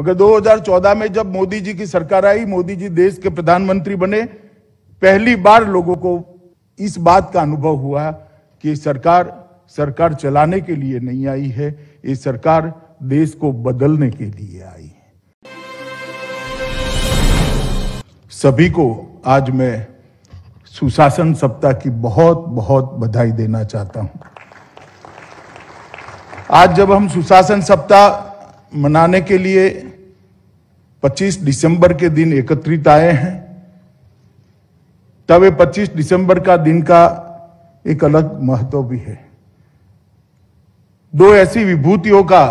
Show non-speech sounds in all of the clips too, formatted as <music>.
मगर 2014 में जब मोदी जी की सरकार आई मोदी जी देश के प्रधानमंत्री बने पहली बार लोगों को इस बात का अनुभव हुआ कि सरकार सरकार चलाने के लिए नहीं आई है ये सरकार देश को बदलने के लिए आई है सभी को आज मैं सुशासन सप्ताह की बहुत बहुत बधाई देना चाहता हूं आज जब हम सुशासन सप्ताह मनाने के लिए 25 दिसंबर के दिन एकत्रित आए हैं तब ये 25 दिसंबर का दिन का एक अलग महत्व भी है दो ऐसी विभूतियों का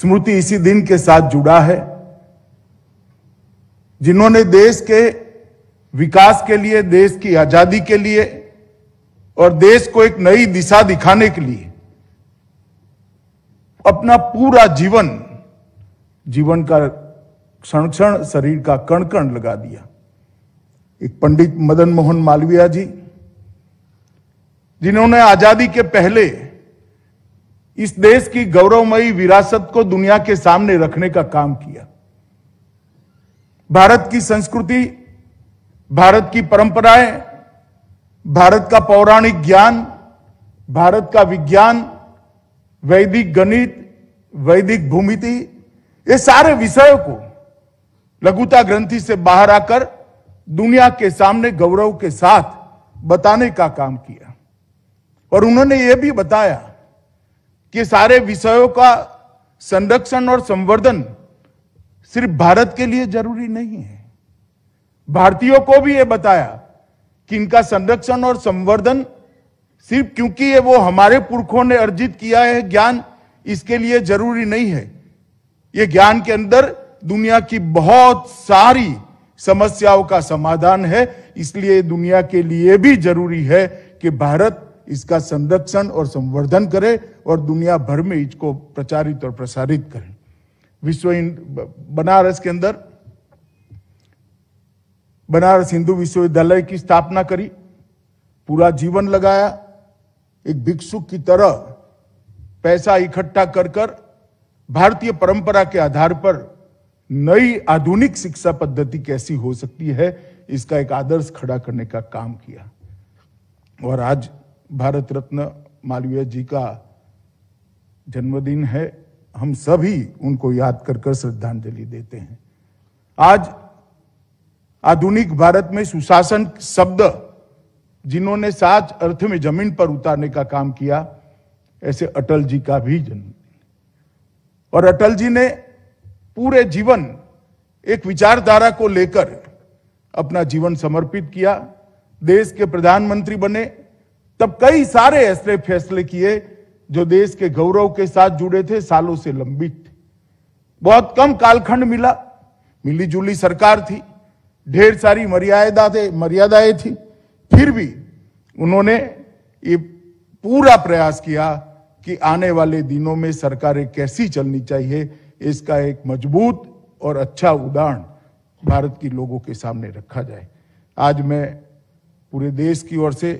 स्मृति इसी दिन के साथ जुड़ा है जिन्होंने देश के विकास के लिए देश की आजादी के लिए और देश को एक नई दिशा दिखाने के लिए अपना पूरा जीवन जीवन का क्षण क्षण शरीर का कण कण लगा दिया एक पंडित मदन मोहन मालवीय जी जिन्होंने आजादी के पहले इस देश की गौरवमयी विरासत को दुनिया के सामने रखने का काम किया भारत की संस्कृति भारत की परंपराएं भारत का पौराणिक ज्ञान भारत का विज्ञान वैदिक गणित वैदिक भूमिति ये सारे विषयों को लघुता ग्रंथि से बाहर आकर दुनिया के सामने गौरव के साथ बताने का काम किया और उन्होंने ये भी बताया कि सारे विषयों का संरक्षण और संवर्धन सिर्फ भारत के लिए जरूरी नहीं है भारतीयों को भी यह बताया कि इनका संरक्षण और संवर्धन सिर्फ क्योंकि ये वो हमारे पुरखों ने अर्जित किया है ज्ञान इसके लिए जरूरी नहीं है ये ज्ञान के अंदर दुनिया की बहुत सारी समस्याओं का समाधान है इसलिए दुनिया के लिए भी जरूरी है कि भारत इसका संरक्षण और संवर्धन करे और दुनिया भर में इसको प्रचारित और प्रसारित करे विश्व बनारस के अंदर बनारस हिंदू विश्वविद्यालय की स्थापना करी पूरा जीवन लगाया एक भिक्षुक की तरह पैसा इकट्ठा कर कर भारतीय परंपरा के आधार पर नई आधुनिक शिक्षा पद्धति कैसी हो सकती है इसका एक आदर्श खड़ा करने का काम किया और आज भारत रत्न मालवीय जी का जन्मदिन है हम सभी उनको याद कर कर श्रद्धांजलि देते हैं आज आधुनिक भारत में सुशासन शब्द जिन्होंने साच अर्थ में जमीन पर उतारने का काम किया ऐसे अटल जी का भी जन्म और अटल जी ने पूरे जीवन एक विचारधारा को लेकर अपना जीवन समर्पित किया देश के प्रधानमंत्री बने तब कई सारे ऐसे फैसले किए जो देश के गौरव के साथ जुड़े थे सालों से लंबित थे बहुत कम कालखंड मिला जुली सरकार थी ढेर सारी मर्यादा थे मर्यादाएं थी फिर भी उन्होंने ये पूरा प्रयास किया कि आने वाले दिनों में सरकारें कैसी चलनी चाहिए इसका एक मजबूत और अच्छा उदाहरण भारत की लोगों के सामने रखा जाए आज मैं पूरे देश की ओर से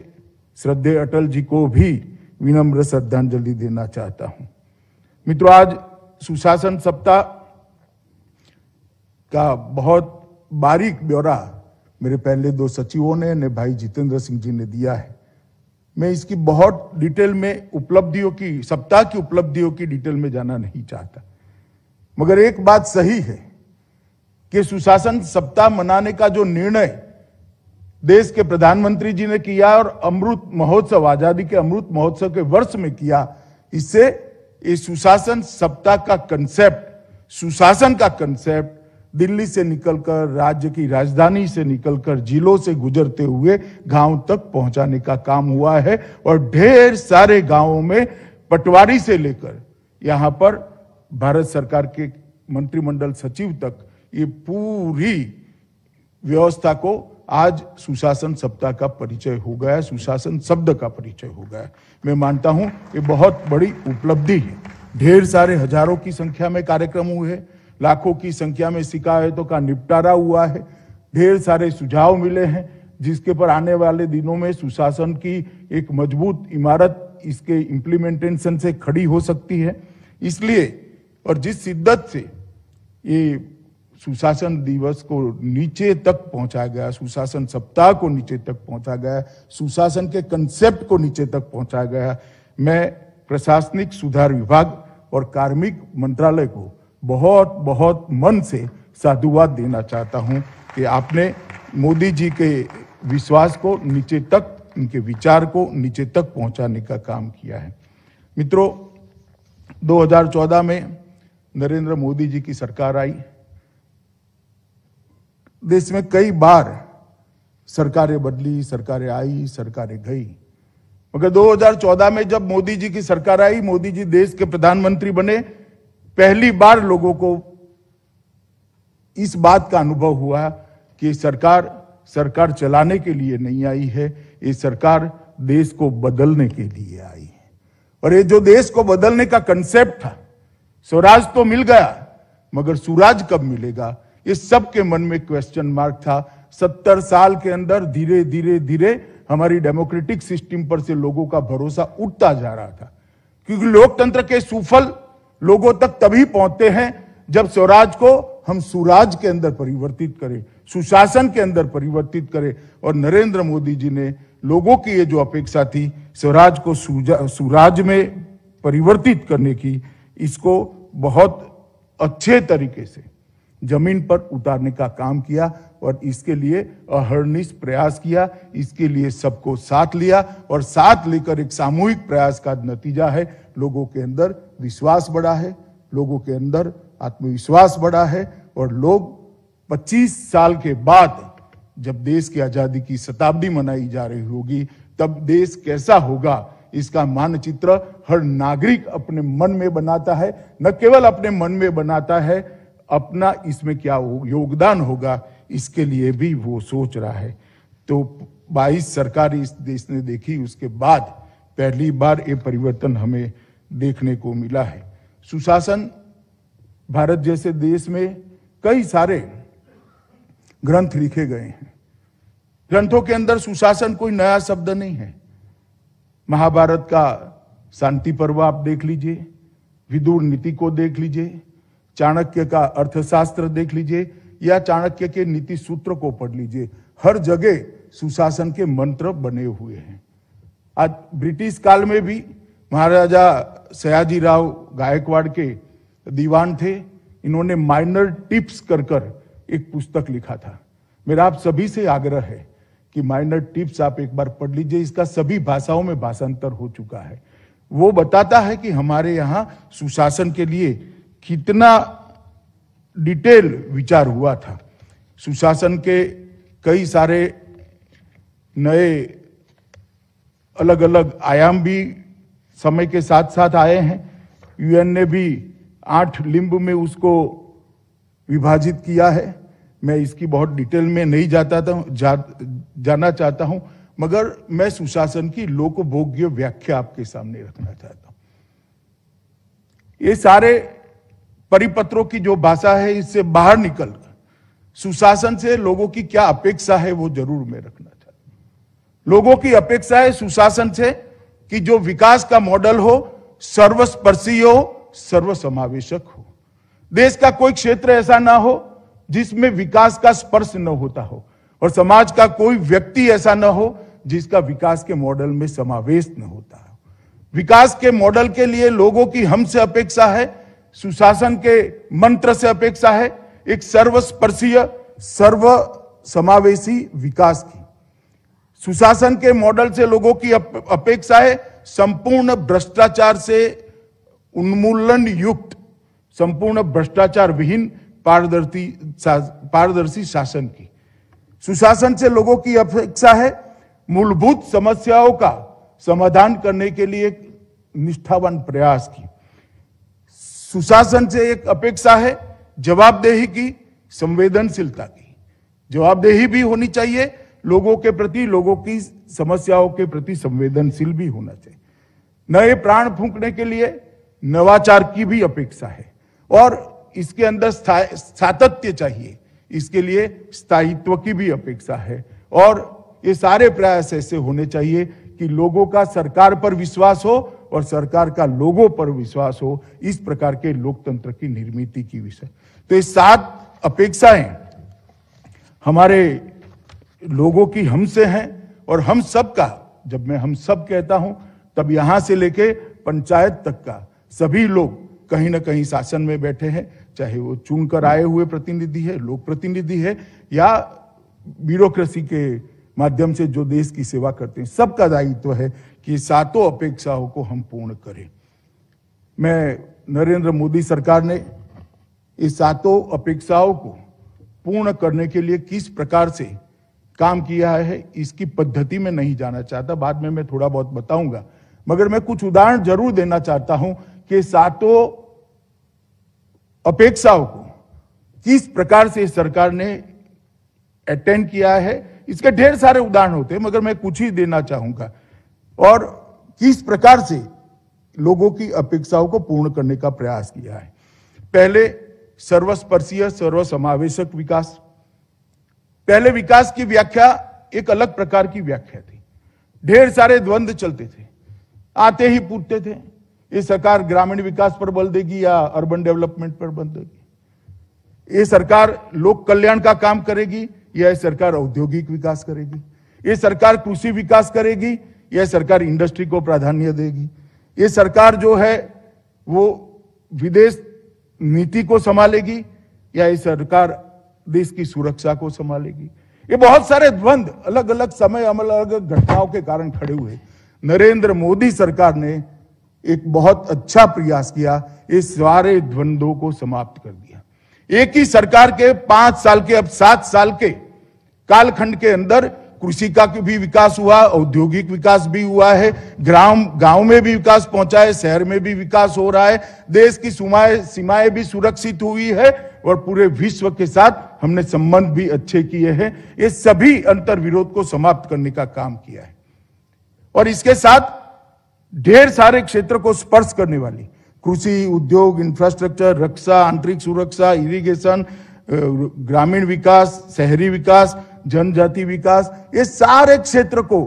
श्रद्धे अटल जी को भी विनम्र श्रद्धांजलि देना चाहता हूं मित्रों आज सुशासन सप्ताह का बहुत बारीक ब्यौरा मेरे पहले दो सचिवों ने ने भाई जितेंद्र सिंह जी ने दिया है मैं इसकी बहुत डिटेल में उपलब्धियों की सप्ताह की उपलब्धियों की डिटेल में जाना नहीं चाहता मगर एक बात सही है कि सुशासन सप्ताह मनाने का जो निर्णय देश के प्रधानमंत्री जी ने किया और अमृत महोत्सव आजादी के अमृत महोत्सव के वर्ष में किया इससे इस सुशासन सप्ताह का कंसेप्ट सुशासन का कंसेप्ट दिल्ली से निकलकर राज्य की राजधानी से निकलकर जिलों से गुजरते हुए गांव तक पहुंचाने का काम हुआ है और ढेर सारे गांवों में पटवारी से लेकर यहां पर भारत सरकार के मंत्रिमंडल सचिव तक ये पूरी व्यवस्था को आज सुशासन सप्ताह का परिचय हो गया सुशासन शब्द का परिचय हो गया मैं मानता हूं ये बहुत बड़ी उपलब्धि है ढेर सारे हजारों की संख्या में कार्यक्रम हुए लाखों की संख्या में शिकायतों का निपटारा हुआ है ढेर सारे सुझाव मिले हैं जिसके पर आने वाले दिनों में सुशासन की एक मजबूत इमारत इसके इम्प्लीमेंटेशन से खड़ी हो सकती है इसलिए और जिस शिद्दत से ये सुशासन दिवस को नीचे तक पहुंचा गया सुशासन सप्ताह को नीचे तक पहुंचा गया सुशासन के कंसेप्ट को नीचे तक पहुंचा गया मैं प्रशासनिक सुधार विभाग और कार्मिक मंत्रालय को बहुत बहुत मन से साधुवाद देना चाहता हूं कि आपने मोदी जी के विश्वास को नीचे तक उनके विचार को नीचे तक पहुंचाने का काम किया है मित्रों 2014 में नरेंद्र मोदी जी की सरकार आई देश में कई बार सरकारें बदली सरकारें आई सरकारें गई मगर 2014 में जब मोदी जी की सरकार आई मोदी जी देश के प्रधानमंत्री बने पहली बार लोगों को इस बात का अनुभव हुआ कि सरकार सरकार चलाने के लिए नहीं आई है ये सरकार देश को बदलने के लिए आई है और ये जो देश को बदलने का कंसेप्ट था स्वराज तो मिल गया मगर सूराज कब मिलेगा इस सब के मन में क्वेश्चन मार्क था सत्तर साल के अंदर धीरे धीरे धीरे हमारी डेमोक्रेटिक सिस्टम पर से लोगों का भरोसा उठता जा रहा था क्योंकि लोकतंत्र के सुफल लोगों तक तभी पहुंचते हैं जब स्वराज को हम सुराज के अंदर परिवर्तित करें सुशासन के अंदर परिवर्तित करें और नरेंद्र मोदी जी ने लोगों की ये जो अपेक्षा थी स्वराज को सुराज में परिवर्तित करने की इसको बहुत अच्छे तरीके से जमीन पर उतारने का काम किया और इसके लिए अहर्निश प्रयास किया इसके लिए सबको साथ लिया और साथ लेकर एक सामूहिक प्रयास का नतीजा है लोगों के अंदर विश्वास बढ़ा है लोगों के अंदर आत्मविश्वास बढ़ा है और लोग 25 साल के बाद जब देश की आजादी की शताब्दी मनाई जा रही होगी तब देश कैसा होगा इसका मानचित्र हर नागरिक अपने मन में बनाता है न केवल अपने मन में बनाता है अपना इसमें क्या योगदान होगा इसके लिए भी वो सोच रहा है तो 22 सरकार इस देश ने देखी उसके बाद पहली बार ये परिवर्तन हमें देखने को मिला है सुशासन भारत जैसे देश में कई सारे ग्रंथ लिखे गए हैं ग्रंथों के अंदर सुशासन कोई नया शब्द नहीं है महाभारत का शांति पर्व आप देख लीजिए विदुर नीति को देख लीजिए चाणक्य का अर्थशास्त्र देख लीजिए या चाणक्य के नीति सूत्र को पढ़ लीजिए हर जगह सुशासन के मंत्र बने हुए हैं आज ब्रिटिश काल में भी महाराजा सयाजी राव गायकवाड़ के दीवान थे इन्होंने माइनर टिप्स कर कर एक पुस्तक लिखा था मेरा आप सभी से आग्रह है कि माइनर टिप्स आप एक बार पढ़ लीजिए इसका सभी भाषाओं में भाषांतर हो चुका है वो बताता है कि हमारे यहाँ सुशासन के लिए कितना डिटेल विचार हुआ था सुशासन के कई सारे नए अलग अलग आयाम भी समय के साथ साथ आए हैं यूएन ने भी आठ लिंब में उसको विभाजित किया है मैं इसकी बहुत डिटेल में नहीं जाता था जा, जाना चाहता हूं मगर मैं सुशासन की लोकभोग्य व्याख्या आपके सामने रखना चाहता हूं ये सारे परिपत्रों की जो भाषा है इससे बाहर निकल सुशासन से लोगों की क्या अपेक्षा है वो जरूर मैं रखना चाहता हूं लोगों की अपेक्षा है सुशासन से कि जो विकास का मॉडल हो सर्वस्पर्शी हो सर्वसमावेशक हो देश का कोई क्षेत्र ऐसा ना हो जिसमें विकास का स्पर्श न होता हो और समाज का कोई व्यक्ति ऐसा न हो जिसका विकास के मॉडल में समावेश न होता हो विकास के मॉडल के लिए लोगों की हमसे अपेक्षा है सुशासन के मंत्र से अपेक्षा है एक सर्वस्पर्शीय सर्व समावेशी विकास की सुशासन के मॉडल से लोगों की अपेक्षा है संपूर्ण भ्रष्टाचार से उन्मूलन युक्त संपूर्ण भ्रष्टाचार विहीन पारदर्शी पारदर्शी शासन की सुशासन से लोगों की अपेक्षा है मूलभूत समस्याओं का समाधान करने के लिए निष्ठावान प्रयास की सुशासन से एक अपेक्षा है जवाबदेही की संवेदनशीलता की जवाबदेही भी होनी चाहिए लोगों के प्रति लोगों की समस्याओं के प्रति संवेदनशील भी होना चाहिए नए प्राण फूंकने के लिए नवाचार की भी अपेक्षा है और इसके अंदर सातत्य चाहिए इसके लिए स्थायित्व की भी अपेक्षा है और ये सारे प्रयास ऐसे होने चाहिए कि लोगों का सरकार पर विश्वास हो और सरकार का लोगों पर विश्वास हो इस प्रकार के लोकतंत्र की निर्मित की विषय तो ये सात अपेक्षाएं हमारे लोगों की हमसे हैं और हम सब का जब मैं हम सब कहता हूं तब यहां से लेके पंचायत तक का सभी लोग कहीं ना कहीं शासन में बैठे हैं चाहे वो चुनकर आए हुए प्रतिनिधि है लोक प्रतिनिधि है या ब्यूरोक्रेसी के माध्यम से जो देश की सेवा करते हैं सबका दायित्व है कि सातों अपेक्षाओं को हम पूर्ण करें मैं नरेंद्र मोदी सरकार ने इस सातों अपेक्षाओं को पूर्ण करने के लिए किस प्रकार से काम किया है इसकी पद्धति में नहीं जाना चाहता बाद में मैं थोड़ा बहुत बताऊंगा मगर मैं कुछ उदाहरण जरूर देना चाहता हूं कि सातों अपेक्षाओं को किस प्रकार से सरकार ने अटेंड किया है इसके ढेर सारे उदाहरण होते हैं मगर मैं कुछ ही देना चाहूंगा और किस प्रकार से लोगों की अपेक्षाओं को पूर्ण करने का प्रयास किया है पहले सर्वस्पर्शीय सर्वसमावेशक विकास पहले विकास की व्याख्या एक अलग प्रकार की व्याख्या थी ढेर सारे द्वंद चलते थे आते ही पूछते थे ये सरकार ग्रामीण विकास पर बल देगी या अर्बन डेवलपमेंट पर बल देगी ये सरकार लोक कल्याण का काम करेगी या ये सरकार औद्योगिक विकास करेगी ये सरकार कृषि विकास करेगी या सरकार इंडस्ट्री को प्राधान्य देगी ये सरकार जो है वो विदेश नीति को संभालेगी या ये सरकार देश की सुरक्षा को संभालेगी ये बहुत सारे द्वंद अलग अलग समय अलग अलग घटनाओं के कारण खड़े हुए नरेंद्र मोदी सरकार ने एक बहुत अच्छा प्रयास किया इस सारे द्वंद्वों को समाप्त कर दिया एक ही सरकार के पांच साल के अब सात साल के कालखंड के अंदर कृषि का भी विकास हुआ औद्योगिक विकास भी हुआ है ग्राम गांव में भी विकास पहुंचा है शहर में भी विकास हो रहा है देश की सीमाएं सीमाएं भी सुरक्षित हुई है और पूरे विश्व के साथ हमने संबंध भी अच्छे किए हैं ये सभी अंतर विरोध को समाप्त करने का काम किया है और इसके साथ ढेर सारे क्षेत्र को स्पर्श करने वाली कृषि उद्योग इंफ्रास्ट्रक्चर रक्षा आंतरिक सुरक्षा इरिगेशन ग्रामीण विकास शहरी विकास जनजाति विकास ये सारे क्षेत्र को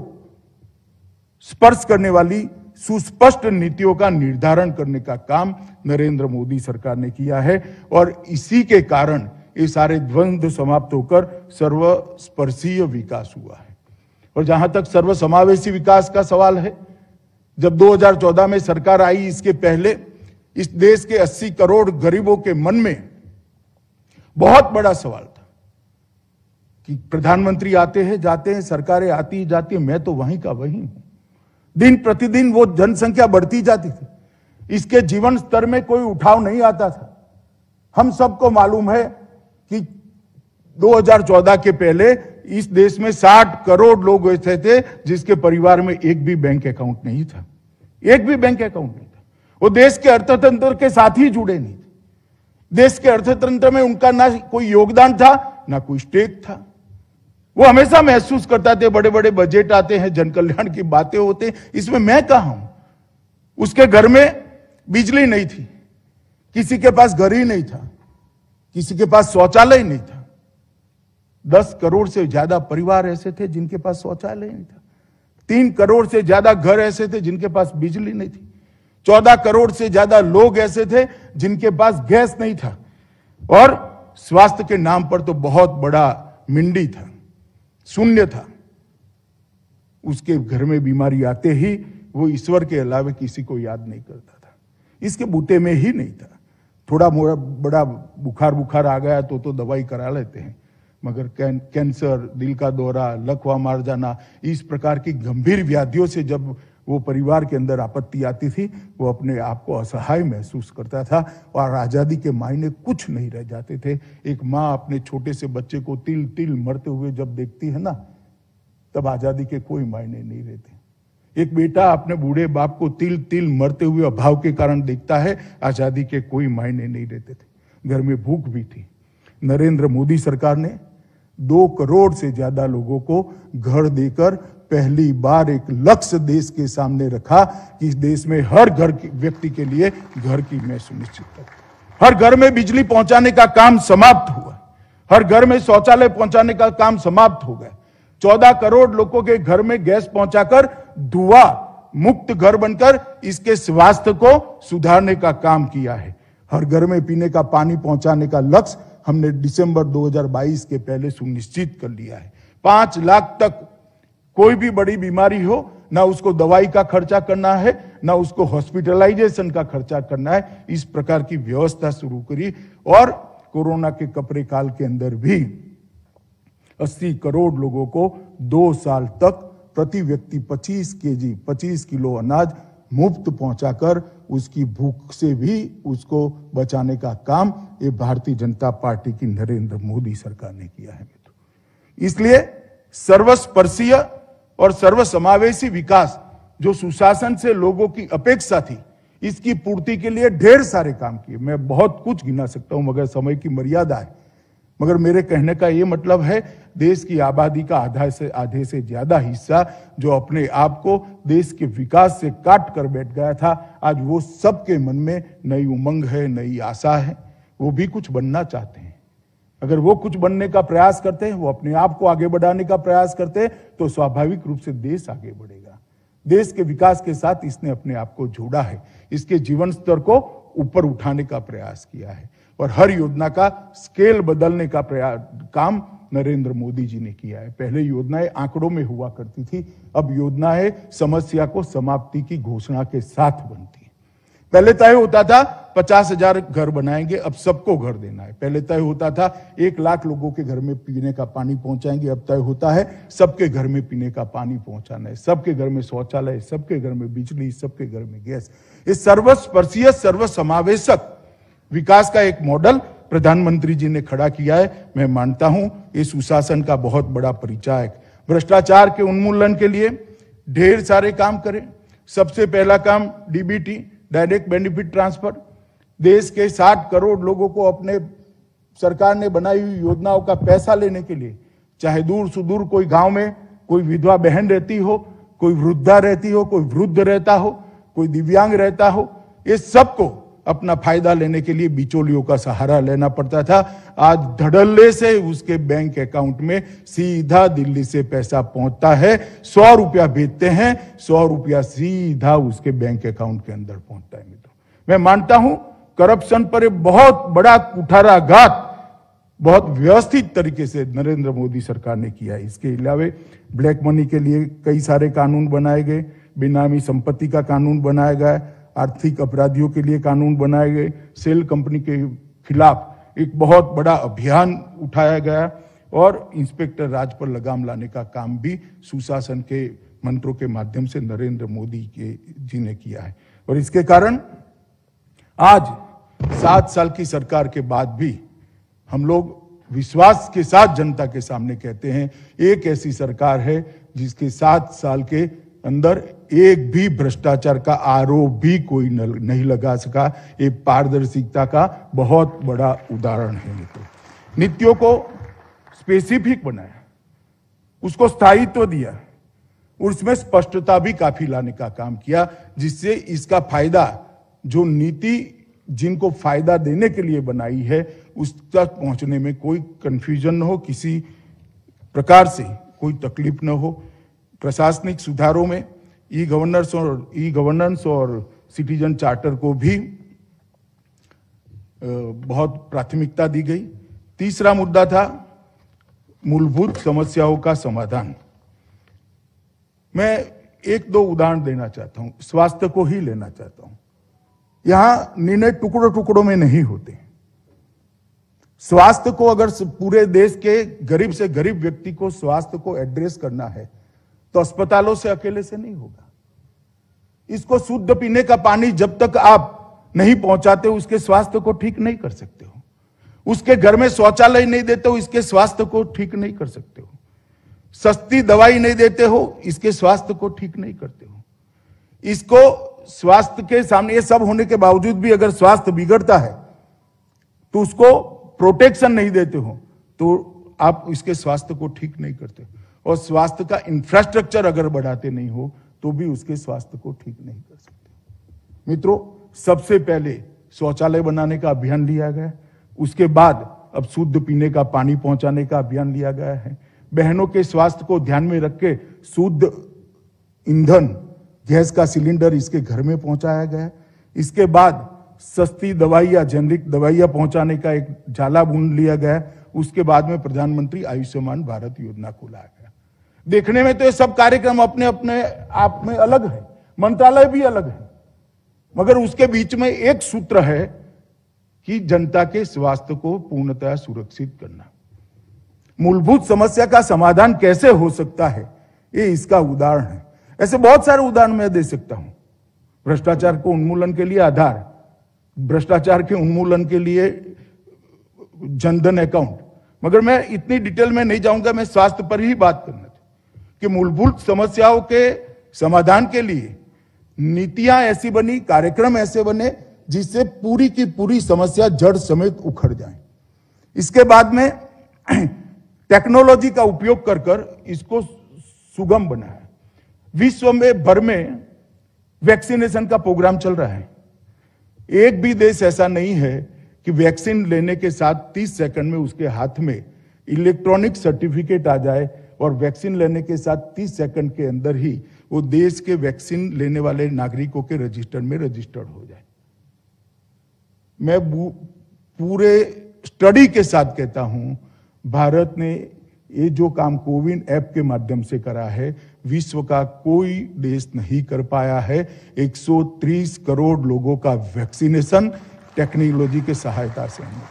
स्पर्श करने वाली सुस्पष्ट नीतियों का निर्धारण करने का काम नरेंद्र मोदी सरकार ने किया है और इसी के कारण ये सारे द्वंद समाप्त होकर सर्वस्पर्शीय विकास हुआ है और जहां तक सर्व समावेशी विकास का सवाल है जब 2014 में सरकार आई इसके पहले इस देश के 80 करोड़ गरीबों के मन में बहुत बड़ा सवाल था कि प्रधानमंत्री आते हैं जाते हैं सरकारें आती जाती है मैं तो वहीं का वहीं हूं दिन प्रतिदिन वो जनसंख्या बढ़ती जाती थी इसके जीवन स्तर में कोई उठाव नहीं आता था हम सबको मालूम है कि 2014 के पहले इस देश में 60 करोड़ लोग ऐसे थे जिसके परिवार में एक भी बैंक अकाउंट नहीं था एक भी बैंक अकाउंट नहीं था वो देश के अर्थतंत्र के साथ ही जुड़े नहीं थे देश के अर्थतंत्र में उनका ना कोई योगदान था ना कोई स्टेक था वो हमेशा महसूस करता थे बड़े बड़े बजट आते हैं जनकल्याण की बातें होते इसमें मैं कहा हूं उसके घर में बिजली नहीं थी किसी के पास घर ही नहीं था किसी के पास शौचालय नहीं था दस करोड़ से ज्यादा परिवार ऐसे थे जिनके पास शौचालय नहीं था तीन करोड़ से ज्यादा घर ऐसे थे जिनके पास बिजली नहीं थी चौदह करोड़ से ज्यादा लोग ऐसे थे जिनके पास गैस नहीं था और स्वास्थ्य के नाम पर तो बहुत बड़ा मिंडी था शून्य था उसके घर में बीमारी आते ही वो ईश्वर के अलावे किसी को याद नहीं करता था इसके बूते में ही नहीं था थोड़ा मोड़ा बड़ा बुखार बुखार आ गया तो तो दवाई करा लेते हैं मगर कैं, कैंसर दिल का दौरा लकवा मार जाना इस प्रकार की गंभीर व्याधियों से जब वो परिवार के अंदर आपत्ति आती थी वो अपने आप को असहाय महसूस करता था और आज़ादी के मायने कुछ नहीं रह जाते थे एक माँ अपने छोटे से बच्चे को तिल तिल मरते हुए जब देखती है ना तब आज़ादी के कोई मायने नहीं रहते एक बेटा अपने बूढ़े बाप को तिल तिल मरते हुए अभाव के कारण देखता है आज़ादी के कोई मायने नहीं रहते थे घर में भूख भी थी नरेंद्र मोदी सरकार ने दो करोड़ से ज्यादा लोगों को घर देकर पहली बार एक लक्ष्य देश के सामने रखा कि इस देश में हर घर के व्यक्ति के लिए घर की मैं सुनिश्चित कर हर घर में बिजली पहुंचाने का काम समाप्त हुआ हर घर में शौचालय पहुंचाने का काम समाप्त हो गया चौदह करोड़ लोगों के घर में गैस पहुंचाकर धुआ मुक्त घर बनकर इसके स्वास्थ्य को सुधारने का काम किया है हर घर में पीने का पानी पहुंचाने का लक्ष्य हमने दिसंबर 2022 के पहले सुनिश्चित कर लिया है पांच लाख तक कोई भी बड़ी बीमारी हो ना उसको दवाई का खर्चा करना है ना उसको हॉस्पिटलाइजेशन का खर्चा करना है इस प्रकार की व्यवस्था शुरू करी और कोरोना के कपरे काल के अंदर भी 80 करोड़ लोगों को दो साल तक प्रति व्यक्ति 25 केजी 25 किलो अनाज मुफ्त पहुंचाकर उसकी भूख से भी उसको बचाने का काम ये भारतीय जनता पार्टी की नरेंद्र मोदी सरकार ने किया है इसलिए सर्वस्पर्शीय और सर्वसमावेशी विकास जो सुशासन से लोगों की अपेक्षा थी इसकी पूर्ति के लिए ढेर सारे काम किए मैं बहुत कुछ गिना सकता हूं मगर समय की मर्यादा है मगर मेरे कहने का ये मतलब है देश की आबादी का आधा से आधे से ज्यादा हिस्सा जो अपने आप को देश के विकास से काट कर बैठ गया था आज वो सबके मन में नई उमंग है नई आशा है वो भी कुछ बनना चाहते हैं अगर वो कुछ बनने का प्रयास करते हैं वो अपने आप को आगे बढ़ाने का प्रयास करते हैं तो स्वाभाविक रूप से देश आगे बढ़ेगा देश के विकास के साथ इसने अपने आप को जोड़ा है इसके जीवन स्तर को ऊपर उठाने का प्रयास किया है और हर योजना का स्केल बदलने का प्रयास काम नरेंद्र मोदी जी ने किया है पहले योजनाएं आंकड़ों में हुआ करती थी अब योजनाएं समस्या को समाप्ति की घोषणा के साथ बनती है पहले तय तो होता था पचास हजार घर बनाएंगे अब सबको घर देना है पहले तय होता था एक लाख लोगों के घर में पीने का पानी पहुंचाएंगे अब तय होता है सबके घर में पीने का पानी पहुंचाना है सबके घर में शौचालय सबके घर में बिजली सबके घर में गैस ये सर्वस्पर्शीय सर्वसमावेशक विकास का एक मॉडल प्रधानमंत्री जी ने खड़ा किया है मैं मानता हूं ये सुशासन का बहुत बड़ा परिचायक भ्रष्टाचार के उन्मूलन के लिए ढेर सारे काम करें सबसे पहला काम डीबीटी डायरेक्ट बेनिफिट ट्रांसफर देश के साठ करोड़ लोगों को अपने सरकार ने बनाई हुई योजनाओं का पैसा लेने के लिए चाहे दूर सुदूर कोई गांव में कोई विधवा बहन रहती हो कोई वृद्धा रहती हो कोई वृद्ध रहता हो कोई दिव्यांग रहता हो ये सबको अपना फायदा लेने के लिए बिचौलियों का सहारा लेना पड़ता था आज धड़ल्ले से उसके बैंक अकाउंट में सीधा दिल्ली से पैसा पहुंचता है सौ रुपया भेजते हैं सौ रुपया सीधा उसके बैंक अकाउंट के अंदर पहुंचता है मित्रों मैं मानता हूं करप्शन पर एक बहुत बड़ा कुठाराघात बहुत व्यवस्थित तरीके से नरेंद्र मोदी सरकार ने किया इसके अलावे ब्लैक मनी के लिए कई सारे कानून बनाए गए बेनामी संपत्ति का कानून बनाया गया आर्थिक अपराधियों के लिए कानून बनाए गए सेल कंपनी के खिलाफ एक बहुत बड़ा अभियान उठाया गया और इंस्पेक्टर राज पर लगाम लाने का काम भी सुशासन के मंत्रों के माध्यम से नरेंद्र मोदी के जी ने किया है और इसके कारण आज सात साल की सरकार के बाद भी हम लोग विश्वास के साथ जनता के सामने कहते हैं एक ऐसी सरकार है जिसके सात साल के अंदर एक भी भ्रष्टाचार का आरोप भी कोई नहीं लगा सका ये पारदर्शिता का बहुत बड़ा उदाहरण है ये तो नीतियों को स्पेसिफिक बनाया उसको स्थायित्व तो दिया उसमें स्पष्टता भी काफी लाने का काम किया जिससे इसका फायदा जो नीति जिनको फायदा देने के लिए बनाई है उस तक पहुंचने में कोई कंफ्यूजन न हो किसी प्रकार से कोई तकलीफ न हो प्रशासनिक सुधारों में ई गवर्नर्स और ई गवर्नेंस और सिटीजन चार्टर को भी बहुत प्राथमिकता दी गई तीसरा मुद्दा था मूलभूत समस्याओं का समाधान मैं एक दो उदाहरण देना चाहता हूं स्वास्थ्य को ही लेना चाहता हूं यहां निर्णय टुकड़ों टुकड़ों में नहीं होते स्वास्थ्य को अगर पूरे देश के गरीब से गरीब व्यक्ति को स्वास्थ्य को एड्रेस करना है तो अस्पतालों से अकेले से नहीं होगा इसको शुद्ध पीने का पानी जब तक आप नहीं पहुंचाते उसके स्वास्थ्य को ठीक नहीं कर सकते हो उसके घर में शौचालय नहीं देते हो इसके स्वास्थ्य को ठीक नहीं कर सकते हो सस्ती दवाई नहीं देते हो इसके स्वास्थ्य को ठीक नहीं करते हो इसको स्वास्थ्य के सामने ये सब होने के बावजूद भी अगर स्वास्थ्य बिगड़ता है तो उसको प्रोटेक्शन नहीं देते हो तो आप इसके स्वास्थ्य को ठीक नहीं करते और स्वास्थ्य का इंफ्रास्ट्रक्चर अगर बढ़ाते नहीं हो तो भी उसके स्वास्थ्य को ठीक नहीं कर सकते मित्रों सबसे पहले शौचालय बनाने का अभियान लिया गया उसके बाद अब शुद्ध पीने का पानी पहुंचाने का अभियान लिया गया है बहनों के स्वास्थ्य को ध्यान में रख के शुद्ध ईंधन गैस का सिलेंडर इसके घर में पहुंचाया गया इसके बाद सस्ती दवाई या जेनरिक दवाइयाँ पहुंचाने का एक जाला बुन लिया गया उसके बाद में प्रधानमंत्री आयुष्मान भारत योजना लाया गया देखने में तो ये सब कार्यक्रम अपने अपने आप में अलग है मंत्रालय भी अलग है मगर उसके बीच में एक सूत्र है कि जनता के स्वास्थ्य को पूर्णतया सुरक्षित करना मूलभूत समस्या का समाधान कैसे हो सकता है ये इसका उदाहरण है ऐसे बहुत सारे उदाहरण मैं दे सकता हूं भ्रष्टाचार को उन्मूलन के लिए आधार भ्रष्टाचार के उन्मूलन के लिए जनधन अकाउंट मगर मैं इतनी डिटेल में नहीं जाऊंगा मैं स्वास्थ्य पर ही बात करना कि मूलभूत समस्याओं के समाधान के लिए नीतियां ऐसी बनी कार्यक्रम ऐसे बने जिससे पूरी की पूरी समस्या जड़ समेत उखड़ जाए इसके बाद में <clears throat> टेक्नोलॉजी का उपयोग कर कर इसको सुगम बनाया विश्व में भर में वैक्सीनेशन का प्रोग्राम चल रहा है एक भी देश ऐसा नहीं है कि वैक्सीन लेने के साथ 30 सेकंड में उसके हाथ में इलेक्ट्रॉनिक सर्टिफिकेट आ जाए और वैक्सीन लेने के साथ 30 सेकंड के अंदर ही वो देश के वैक्सीन लेने वाले नागरिकों के रजिस्टर में रजिस्टर्ड हो जाए मैं पूरे स्टडी के साथ कहता हूं भारत ने ये जो काम कोविन ऐप के माध्यम से करा है विश्व का कोई देश नहीं कर पाया है 130 करोड़ लोगों का वैक्सीनेशन टेक्नोलॉजी के सहायता से हम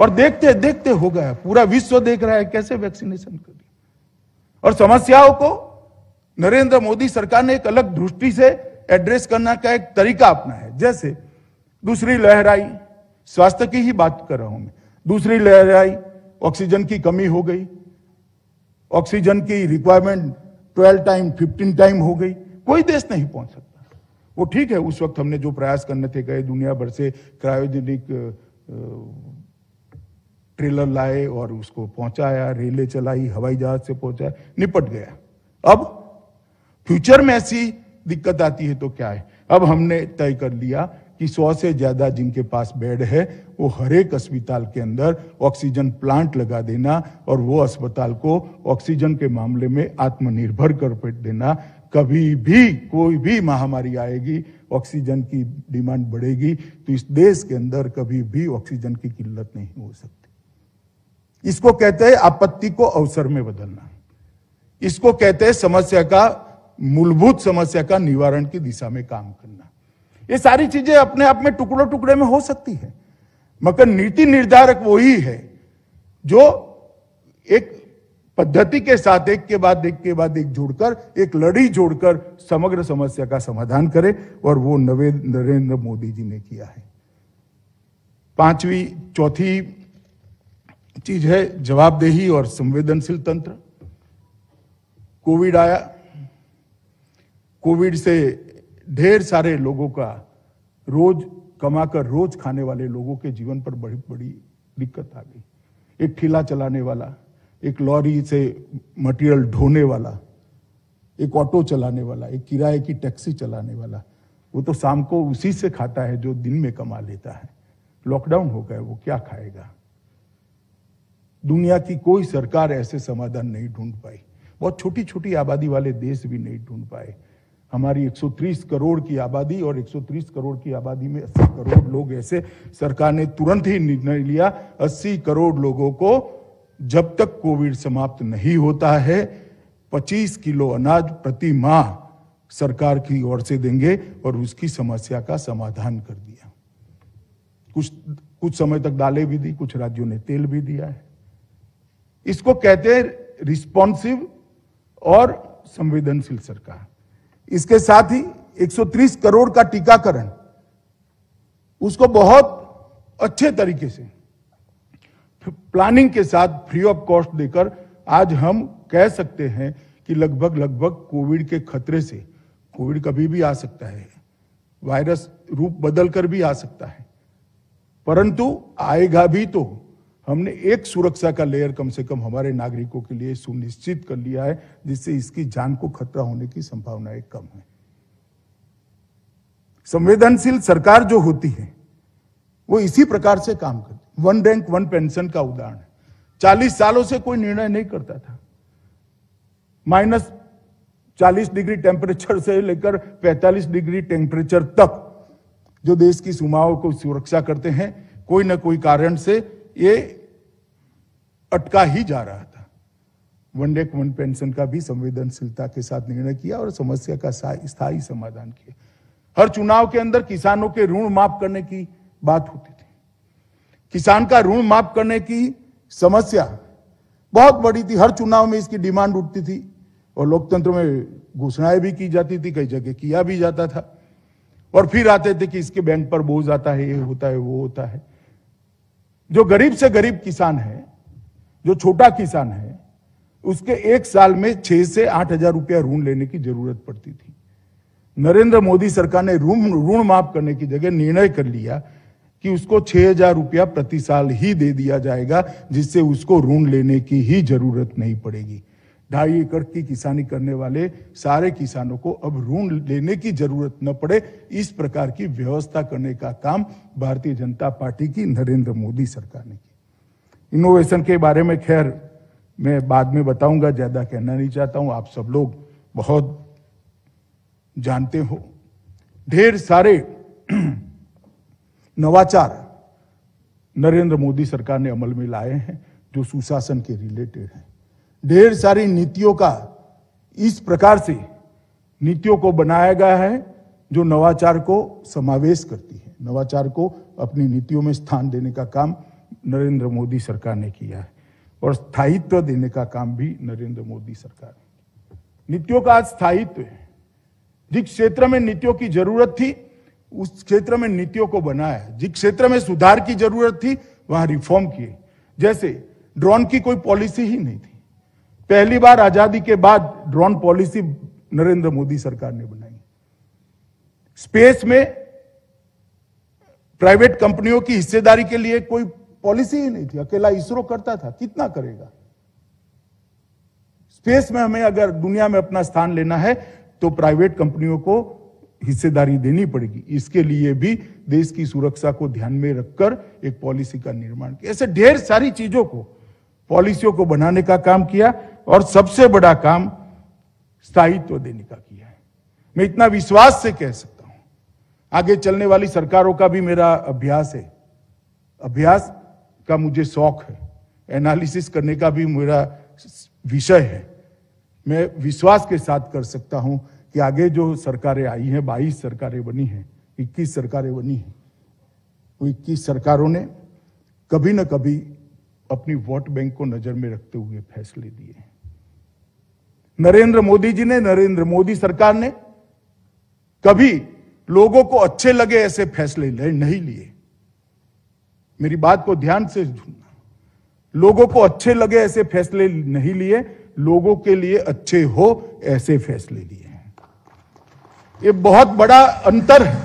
और देखते देखते हो गया पूरा विश्व देख रहा है कैसे वैक्सीनेशन कर और समस्याओं को नरेंद्र मोदी सरकार ने एक अलग दृष्टि से एड्रेस करना का एक तरीका अपना है जैसे दूसरी लहर आई स्वास्थ्य की ही बात कर रहा हूं मैं दूसरी लहर आई ऑक्सीजन की कमी हो गई ऑक्सीजन की requirement twelve time fifteen time हो गई कोई देश नहीं पहुंच सकता वो ठीक है उस वक्त हमने जो प्रयास करने थे गए दुनिया भर से क्रायोजेनिक ट्रेलर लाए और उसको पहुंचाया रेलें चलाई हवाई जहाज से पहुंचाया निपट गया अब फ्यूचर में ऐसी दिक्कत आती है तो क्या है अब हमने तय कर लिया कि सौ से ज़्यादा जिनके पास बेड है वो हर एक अस्पताल के अंदर ऑक्सीजन प्लांट लगा देना और वो अस्पताल को ऑक्सीजन के मामले में आत्मनिर्भर कर देना कभी भी कोई भी महामारी आएगी ऑक्सीजन की डिमांड बढ़ेगी तो इस देश के अंदर कभी भी ऑक्सीजन की किल्लत नहीं हो सकती इसको कहते हैं आपत्ति को अवसर में बदलना इसको कहते हैं समस्या का मूलभूत समस्या का निवारण की दिशा में काम करना ये सारी चीजें अपने आप में टुकड़ों टुकड़े में हो सकती है मगर नीति निर्धारक वही है जो एक पद्धति के साथ एक के बाद एक के बाद एक जोड़कर एक लड़ी जोड़कर समग्र समस्या का समाधान करे और वो नवे नरेंद्र मोदी जी ने किया है पांचवी चौथी चीज है जवाबदेही और संवेदनशील तंत्र कोविड आया कोविड से ढेर सारे लोगों का रोज कमाकर रोज खाने वाले लोगों के जीवन पर बड़ी बड़ी दिक्कत आ गई एक ठीला चलाने वाला एक लॉरी से मटेरियल ढोने वाला एक ऑटो चलाने वाला एक किराए की टैक्सी चलाने वाला वो तो शाम को उसी से खाता है जो दिन में कमा लेता है लॉकडाउन हो गया वो क्या खाएगा दुनिया की कोई सरकार ऐसे समाधान नहीं ढूंढ पाई बहुत छोटी छोटी आबादी वाले देश भी नहीं ढूंढ पाए हमारी 130 करोड़ की आबादी और 130 करोड़ की आबादी में 80 करोड़ लोग ऐसे सरकार ने तुरंत ही निर्णय लिया 80 करोड़ लोगों को जब तक कोविड समाप्त नहीं होता है 25 किलो अनाज प्रति माह सरकार की ओर से देंगे और उसकी समस्या का समाधान कर दिया कुछ कुछ समय तक दालें भी दी कुछ राज्यों ने तेल भी दिया है इसको कहते हैं रिस्पॉन्सिव और संवेदनशील सरकार इसके साथ ही 130 करोड़ का टीकाकरण उसको बहुत अच्छे तरीके से प्लानिंग के साथ फ्री ऑफ कॉस्ट देकर आज हम कह सकते हैं कि लगभग लगभग कोविड के खतरे से कोविड कभी भी आ सकता है वायरस रूप बदल कर भी आ सकता है परंतु आएगा भी तो हमने एक सुरक्षा का लेयर कम से कम हमारे नागरिकों के लिए सुनिश्चित कर लिया है जिससे इसकी जान को खतरा होने की संभावनाएं कम है संवेदनशील सरकार जो होती है वो इसी प्रकार से काम करती वन रैंक वन पेंशन का उदाहरण है चालीस सालों से कोई निर्णय नहीं करता था माइनस चालीस डिग्री टेम्परेचर से लेकर पैंतालीस डिग्री टेम्परेचर तक जो देश की सीमाओं को सुरक्षा करते हैं कोई ना कोई कारण से ये अटका ही जा रहा था वन डे वन पेंशन का भी संवेदनशीलता के साथ निर्णय किया और समस्या का स्थायी समाधान किया हर चुनाव के अंदर किसानों के ऋण माफ करने की बात होती थी किसान का ऋण माफ करने की समस्या बहुत बड़ी थी हर चुनाव में इसकी डिमांड उठती थी और लोकतंत्र में घोषणाएं भी की जाती थी कई जगह किया भी जाता था और फिर आते थे कि इसके बैंक पर बोझ आता है ये होता है वो होता है जो गरीब से गरीब किसान है जो छोटा किसान है उसके एक साल में छह से आठ हजार रुपया ऋण लेने की जरूरत पड़ती थी नरेंद्र मोदी सरकार ने ऋण ऋण माफ करने की जगह निर्णय कर लिया कि उसको छह हजार रुपया प्रति साल ही दे दिया जाएगा जिससे उसको ऋण लेने की ही जरूरत नहीं पड़ेगी ढाई एकड़ की किसानी करने वाले सारे किसानों को अब ऋण लेने की जरूरत न पड़े इस प्रकार की व्यवस्था करने का काम भारतीय जनता पार्टी की नरेंद्र मोदी सरकार ने की इनोवेशन के बारे में खैर मैं बाद में बताऊंगा ज्यादा कहना नहीं चाहता हूं आप सब लोग बहुत जानते हो ढेर सारे <clears throat> नवाचार नरेंद्र मोदी सरकार ने अमल में लाए हैं जो सुशासन के रिलेटेड हैं ढेर सारी नीतियों का इस प्रकार से नीतियों को बनाया गया है जो नवाचार को समावेश करती है नवाचार को अपनी नीतियों में स्थान देने का काम नरेंद्र मोदी सरकार ने किया है और स्थायित्व देने का काम भी नरेंद्र मोदी सरकार नीतियों का आज स्थायित्व है जिस क्षेत्र में नीतियों की जरूरत थी उस क्षेत्र में नीतियों को बनाया जिस क्षेत्र में सुधार की जरूरत थी वहां रिफॉर्म किए जैसे ड्रोन की कोई पॉलिसी ही नहीं थी पहली बार आजादी के बाद ड्रोन पॉलिसी नरेंद्र मोदी सरकार ने बनाई स्पेस में प्राइवेट कंपनियों की हिस्सेदारी के लिए कोई पॉलिसी ही नहीं थी अकेला इसरो करता था कितना करेगा स्पेस में हमें अगर दुनिया में अपना स्थान लेना है तो प्राइवेट कंपनियों को हिस्सेदारी देनी पड़ेगी इसके लिए भी देश की सुरक्षा को ध्यान में रखकर एक पॉलिसी का निर्माण किया ऐसे ढेर सारी चीजों को पॉलिसियों को बनाने का काम किया और सबसे बड़ा काम स्थायित्व देने का किया है मैं इतना विश्वास से कह सकता हूं आगे चलने वाली सरकारों का भी मेरा अभ्यास है अभ्यास का मुझे शौक है एनालिसिस करने का भी मेरा विषय है मैं विश्वास के साथ कर सकता हूं कि आगे जो सरकारें आई हैं बाईस सरकारें बनी हैं इक्कीस सरकारें बनी हैं वो इक्कीस सरकारों ने कभी न कभी अपनी वोट बैंक को नजर में रखते हुए फैसले दिए हैं नरेंद्र मोदी जी ने नरेंद्र मोदी सरकार ने कभी लोगों को अच्छे लगे ऐसे फैसले नहीं लिए मेरी बात को ध्यान से सुनना लोगों को अच्छे लगे ऐसे फैसले नहीं लिए लोगों के लिए अच्छे हो ऐसे फैसले लिए हैं ये बहुत बड़ा अंतर है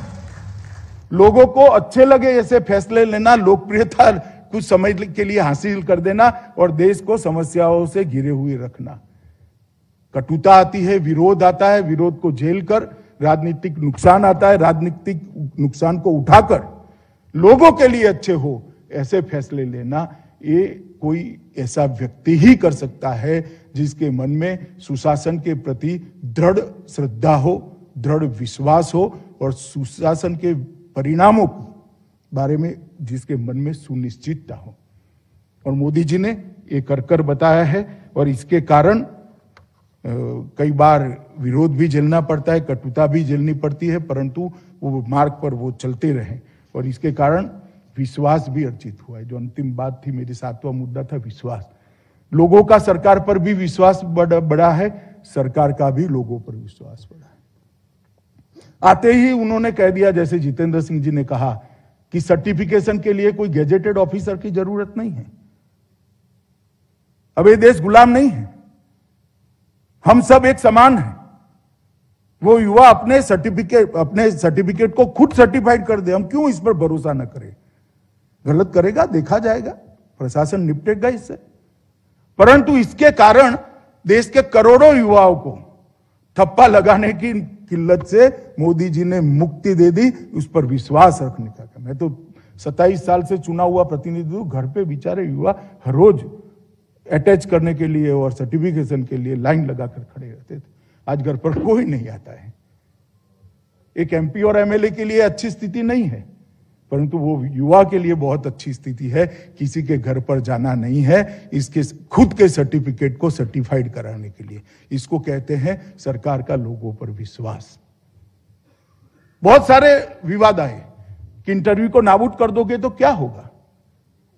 लोगों को अच्छे लगे ऐसे फैसले लेना लोकप्रियता कुछ समय के लिए हासिल कर देना और देश को समस्याओं से घिरे हुए रखना कटुता आती है विरोध आता है विरोध को झेल कर राजनीतिक नुकसान आता है राजनीतिक नुकसान को उठाकर लोगों के लिए अच्छे हो ऐसे फैसले लेना ये कोई ऐसा व्यक्ति ही कर सकता है जिसके मन में सुशासन के प्रति दृढ़ श्रद्धा हो दृढ़ विश्वास हो और सुशासन के परिणामों को बारे में जिसके मन में सुनिश्चितता हो और मोदी जी ने ये कर कर बताया है और इसके कारण कई बार विरोध भी झेलना पड़ता है कटुता भी झेलनी पड़ती है परंतु वो मार्ग पर वो चलते रहे और इसके कारण विश्वास भी अर्जित हुआ है जो अंतिम बात थी मेरे सातवा मुद्दा था विश्वास लोगों का सरकार पर भी विश्वास बड़ा है सरकार का भी लोगों पर विश्वास बढ़ा है आते ही उन्होंने कह दिया जैसे जितेंद्र सिंह जी ने कहा कि सर्टिफिकेशन के लिए कोई गेजेटेड ऑफिसर की जरूरत नहीं है अब ये देश गुलाम नहीं है हम सब एक समान हैं वो युवा अपने सर्टिफिकेट अपने सर्टिफिकेट को खुद सर्टिफाइड कर दे हम क्यों इस पर भरोसा न करें गलत करेगा देखा जाएगा प्रशासन निपटेगा इससे परंतु इसके कारण देश के करोड़ों युवाओं को थप्पा लगाने की किल्लत से मोदी जी ने मुक्ति दे दी उस पर विश्वास रखने का मैं तो सत्ताईस साल से चुना हुआ प्रतिनिधि घर पे बेचारे युवा हर रोज अटैच करने के लिए और सर्टिफिकेशन के लिए लाइन लगाकर खड़े रहते थे आज घर पर कोई नहीं आता है एक एमपी और एमएलए के लिए अच्छी स्थिति नहीं है परंतु वो युवा के लिए बहुत अच्छी स्थिति है किसी के घर पर जाना नहीं है इसके खुद के सर्टिफिकेट को सर्टिफाइड कराने के लिए इसको कहते हैं सरकार का लोगों पर विश्वास बहुत सारे विवाद आए कि इंटरव्यू को नाबूद कर दोगे तो क्या होगा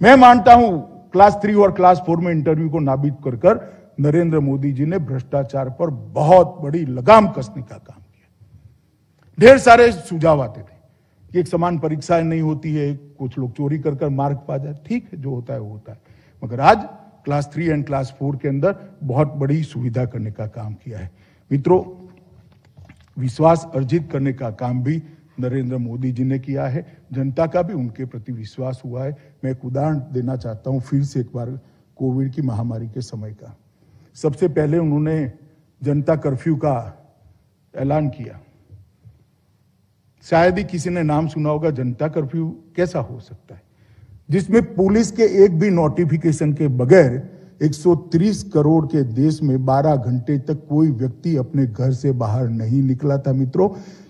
मैं मानता हूं क्लास थ्री और क्लास फोर में इंटरव्यू को नाबित कर कर नरेंद्र मोदी जी ने भ्रष्टाचार पर बहुत बड़ी लगाम कसने का काम किया ढेर सारे सुझाव आते थे कि एक समान परीक्षाएं नहीं होती है कुछ लोग चोरी कर कर मार्क पा जाए ठीक है जो होता है वो होता है मगर आज class three and class four के अंदर बहुत बड़ी सुविधा करने का काम किया है मित्रों विश्वास अर्जित करने का काम भी नरेंद्र मोदी जी ने किया है जनता का भी उनके प्रति विश्वास हुआ है मैं एक उदाहरण देना चाहता हूँ फिर से एक बार कोविड की महामारी के समय का सबसे पहले उन्होंने जनता कर्फ्यू का ऐलान किया शायद ही किसी ने नाम सुना होगा जनता कर्फ्यू कैसा हो सकता है जिसमें पुलिस के एक भी नोटिफिकेशन के बगैर 130 करोड़ के देश में 12 घंटे तक कोई व्यक्ति अपने घर से बाहर नहीं निकला था मित्रों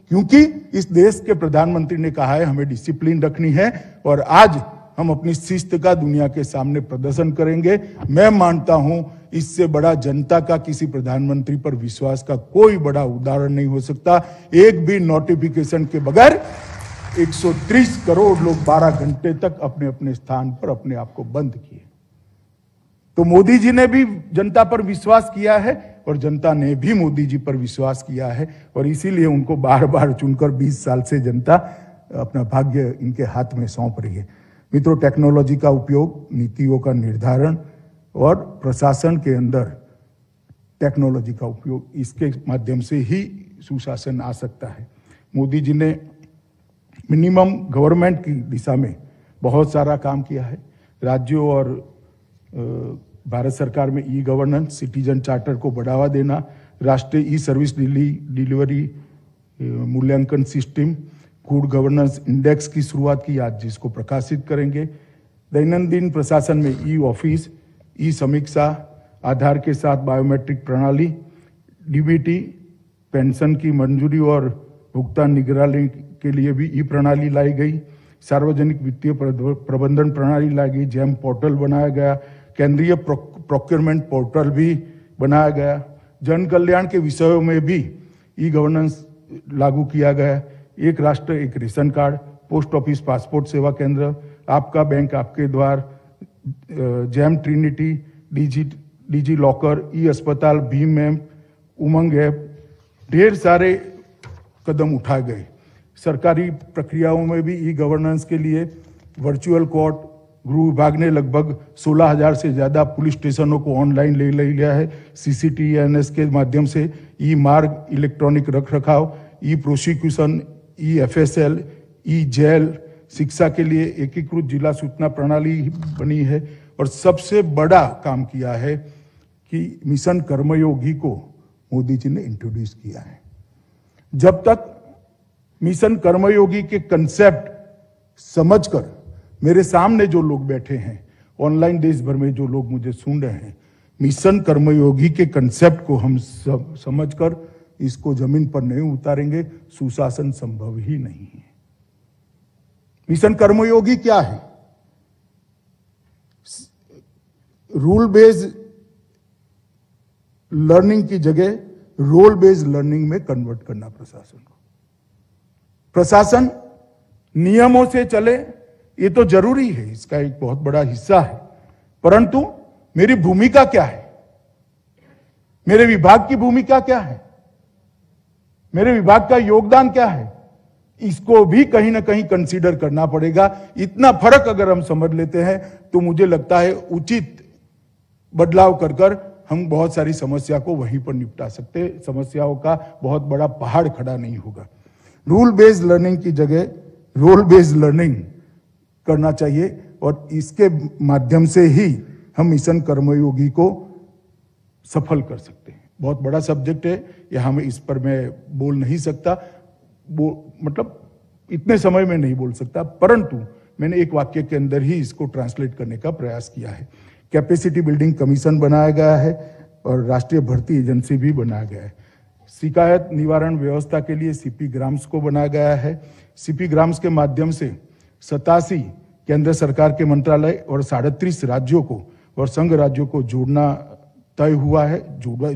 क्योंकि इस देश के प्रधानमंत्री ने कहा है हमें डिसिप्लिन रखनी है और आज हम अपनी शिस्त का दुनिया के सामने प्रदर्शन करेंगे मैं मानता हूं इससे बड़ा जनता का किसी प्रधानमंत्री पर विश्वास का कोई बड़ा उदाहरण नहीं हो सकता एक भी नोटिफिकेशन के बगैर 130 करोड़ लोग 12 घंटे तक अपने अपने स्थान पर अपने आप को बंद किए तो मोदी जी ने भी जनता पर विश्वास किया है और जनता ने भी मोदी जी पर विश्वास किया है और इसीलिए उनको बार बार चुनकर 20 साल से जनता अपना भाग्य इनके हाथ में सौंप रही है मित्रों टेक्नोलॉजी का उपयोग नीतियों का निर्धारण और प्रशासन के अंदर टेक्नोलॉजी का उपयोग इसके माध्यम से ही सुशासन आ सकता है मोदी जी ने मिनिमम गवर्नमेंट की दिशा में बहुत सारा काम किया है राज्यों और भारत सरकार में ई गवर्नेंस सिटीजन चार्टर को बढ़ावा देना राष्ट्रीय ई सर्विस डिलीवरी मूल्यांकन सिस्टम गुड गवर्नेंस इंडेक्स की शुरुआत की आज जिसको प्रकाशित करेंगे दैनंदिन प्रशासन में ई ऑफिस ई समीक्षा आधार के साथ बायोमेट्रिक प्रणाली डीबीटी पेंशन की मंजूरी और भुगतान निगरानी के लिए भी ई प्रणाली लाई गई सार्वजनिक वित्तीय प्रबंधन प्रणाली लाई गई जैम पोर्टल बनाया गया केंद्रीय प्रोक्योरमेंट पोर्टल भी बनाया गया जन कल्याण के विषयों में भी ई गवर्नेंस लागू किया गया एक राष्ट्र एक ration card post office passport सेवा केंद्र आपका बैंक आपके द्वार JAM trinity digi DigiLocker e अस्पताल भीम एम उमंग ऐप ढेर सारे कदम उठाए गए सरकारी प्रक्रियाओं में भी ई गवर्नेंस के लिए वर्चुअल कोर्ट गृह विभाग ने लगभग 16,000 से ज़्यादा पुलिस स्टेशनों को ऑनलाइन ले लिया है सीसीटीएनएस के माध्यम से ई मार्ग इलेक्ट्रॉनिक रख रखाव e prosecution e L e jail शिक्षा के लिए एकीकृत जिला सूचना प्रणाली बनी है और सबसे बड़ा काम किया है कि मिशन कर्मयोगी को मोदी जी ने इंट्रोड्यूस किया है जब तक मिशन कर्मयोगी के कंसेप्ट समझकर मेरे सामने जो लोग बैठे हैं ऑनलाइन देश भर में जो लोग मुझे सुन रहे हैं मिशन कर्मयोगी के कंसेप्ट को हम सब समझकर इसको जमीन पर नहीं उतारेंगे सुशासन संभव ही नहीं है मिशन कर्मयोगी क्या है रूल बेस्ड लर्निंग की जगह रोल बेस्ड लर्निंग में कन्वर्ट करना प्रशासन को प्रशासन नियमों से चले ये तो जरूरी है इसका एक बहुत बड़ा हिस्सा है परंतु मेरी भूमिका क्या है मेरे विभाग की भूमिका क्या है मेरे विभाग का योगदान क्या है इसको भी कहीं ना कहीं कंसीडर करना पड़ेगा इतना फर्क अगर हम समझ लेते हैं तो मुझे लगता है उचित बदलाव कर कर हम बहुत सारी समस्या को वहीं पर निपटा सकते समस्याओं का बहुत बड़ा पहाड़ खड़ा नहीं होगा रूल बेस्ड लर्निंग की जगह रोल बेस्ड लर्निंग करना चाहिए और इसके माध्यम से ही हम मिशन कर्मयोगी को सफल कर सकते हैं बहुत बड़ा सब्जेक्ट है यह हम इस पर मैं बोल नहीं सकता वो मतलब इतने समय में नहीं बोल सकता परंतु मैंने एक वाक्य के अंदर ही इसको ट्रांसलेट करने का प्रयास किया है कैपेसिटी बिल्डिंग कमीशन बनाया गया है और राष्ट्रीय भर्ती एजेंसी भी बनाया गया है शिकायत निवारण व्यवस्था के लिए सीपी ग्राम्स को बनाया गया है सीपी ग्राम्स के माध्यम से सतासी केंद्र सरकार के मंत्रालय और साड़तीस राज्यों को और संघ राज्यों को जोड़ना तय हुआ है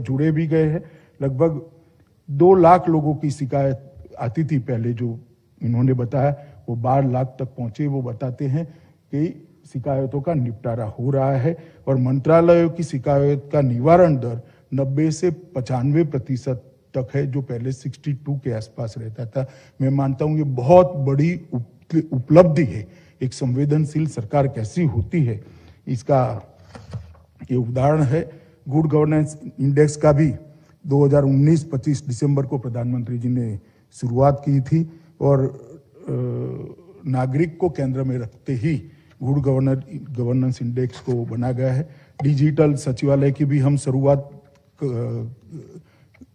जुड़े भी गए हैं लगभग दो लाख लोगों की शिकायत आती थी पहले जो इन्होंने बताया वो बारह लाख तक पहुंचे वो बताते हैं कि शिकायतों का निपटारा हो रहा है और मंत्रालयों की शिकायत का निवारण दर 90 से पचानवे प्रतिशत तक है जो पहले 62 के आसपास रहता था मैं मानता हूँ ये बहुत बड़ी उप उपलब्धि है एक संवेदनशील सरकार कैसी होती है इसका ये उदाहरण है गुड गवर्नेंस इंडेक्स का भी 2019-25 दिसंबर को प्रधानमंत्री जी ने शुरुआत की थी और नागरिक को केंद्र में रखते ही गुड गवर्नर गवर्नेंस इंडेक्स को बना गया है डिजिटल सचिवालय की भी हम शुरुआत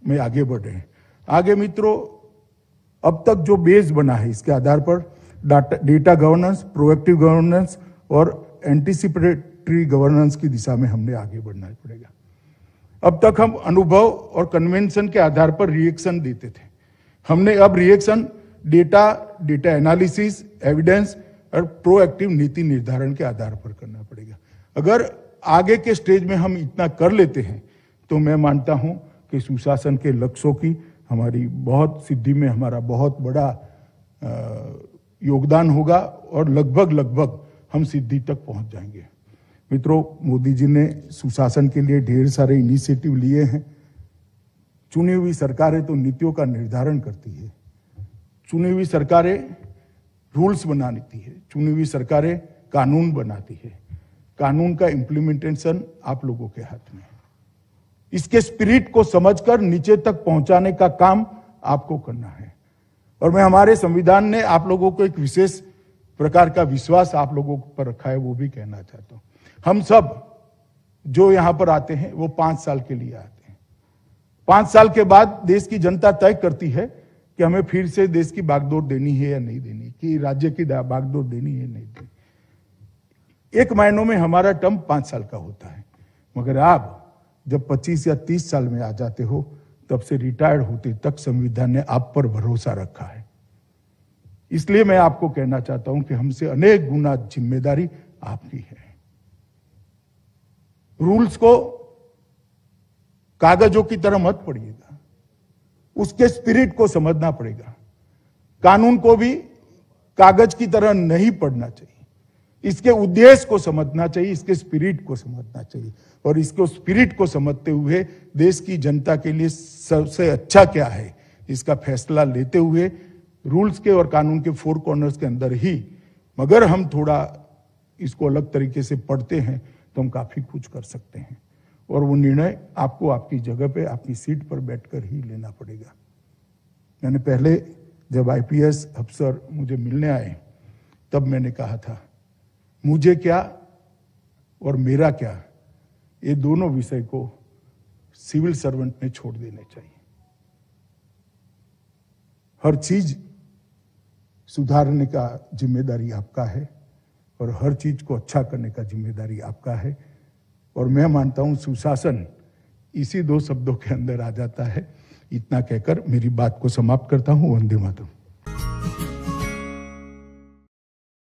में आगे बढ़ रहे हैं आगे मित्रों अब तक जो बेस बना है इसके आधार पर data data governance proactive governance और एंटीसिपेटरी गवर्नेंस की दिशा में हमने आगे बढ़ना पड़ेगा अब तक हम अनुभव और कन्वेंशन के आधार पर रिएक्शन देते थे हमने अब reaction data data analysis evidence और प्रोएक्टिव नीति निर्धारण के आधार पर करना पड़ेगा अगर आगे के स्टेज में हम इतना कर लेते हैं तो मैं मानता हूं कि सुशासन के लक्ष्यों की हमारी बहुत सिद्धि में हमारा बहुत बड़ा आ, योगदान होगा और लगभग लगभग हम सिद्धि तक पहुंच जाएंगे मित्रों मोदी जी ने सुशासन के लिए ढेर सारे इनिशिएटिव लिए हैं चुनी हुई सरकारें तो नीतियों का निर्धारण करती है चुनी हुई सरकारें रूल्स बना लेती है चुनी हुई सरकारें कानून बनाती है कानून का इम्प्लीमेंटेशन आप लोगों के हाथ में इसके स्पिरिट को समझकर नीचे तक पहुंचाने का काम आपको करना है और मैं हमारे संविधान ने आप लोगों को एक विशेष प्रकार का विश्वास आप लोगों पर रखा है वो भी कहना चाहता हूं हम सब जो यहां पर आते हैं वो पांच साल के लिए आते हैं पांच साल के बाद देश की जनता तय करती है कि हमें फिर से देश की बागडोर देनी है या नहीं देनी कि राज्य की बागडोर देनी है नहीं देनी एक महीनों में हमारा टर्म पांच साल का होता है मगर आप जब 25 या 30 साल में आ जाते हो तब से रिटायर्ड होते तक संविधान ने आप पर भरोसा रखा है इसलिए मैं आपको कहना चाहता हूं कि हमसे अनेक गुना जिम्मेदारी आपकी है रूल्स को कागजों की तरह मत पढ़िएगा उसके स्पिरिट को समझना पड़ेगा कानून को भी कागज की तरह नहीं पढ़ना चाहिए इसके उद्देश्य को समझना चाहिए इसके स्पिरिट को समझना चाहिए और इसको स्पिरिट को समझते हुए देश की जनता के लिए सबसे अच्छा क्या है इसका फैसला लेते हुए रूल्स के और कानून के फोर कॉर्नर्स के अंदर ही मगर हम थोड़ा इसको अलग तरीके से पढ़ते हैं तो हम काफ़ी कुछ कर सकते हैं और वो निर्णय आपको आपकी जगह पे आपकी सीट पर बैठकर ही लेना पड़ेगा मैंने पहले जब आईपीएस अफसर मुझे मिलने आए तब मैंने कहा था मुझे क्या और मेरा क्या ये दोनों विषय को सिविल सर्वेंट ने छोड़ देने चाहिए हर चीज सुधारने का जिम्मेदारी आपका है और हर चीज को अच्छा करने का जिम्मेदारी आपका है और मैं मानता हूं सुशासन इसी दो शब्दों के अंदर आ जाता है इतना कहकर मेरी बात को समाप्त करता हूं वंदे माधव